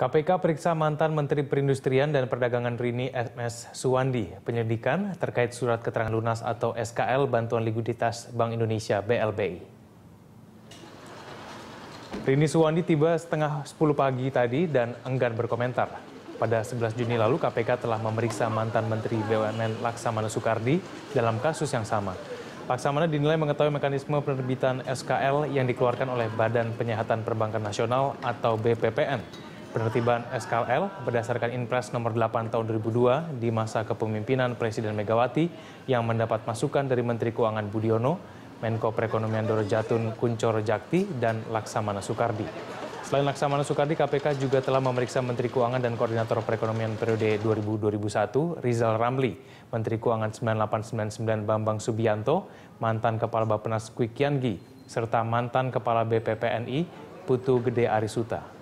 KPK periksa mantan Menteri Perindustrian dan Perdagangan Rini MS Suwandi penyidikan terkait surat keterangan lunas atau SKL bantuan likuiditas Bank Indonesia BLBI. Rini Suwandi tiba setengah 10 pagi tadi dan enggan berkomentar. Pada 11 Juni lalu KPK telah memeriksa mantan Menteri BUMN Laksamana Soekardi dalam kasus yang sama. Laksamana dinilai mengetahui mekanisme penerbitan SKL yang dikeluarkan oleh Badan Penyihatan Perbankan Nasional atau BPPN Penertiban SKL berdasarkan Inpres nomor 8 tahun 2002 di masa kepemimpinan Presiden Megawati yang mendapat masukan dari Menteri Keuangan Budiono, Menko Perekonomian Doro Jatun Kuncoro Jakti, dan Laksamana Soekardi. Selain Laksamana Soekardi, KPK juga telah memeriksa Menteri Keuangan dan Koordinator Perekonomian periode 2000-2001, Rizal Ramli, Menteri Keuangan 9899 Bambang Subianto, mantan Kepala Bapenas Kwi Kiangi, serta mantan Kepala BPPNI Putu Gede Arisuta.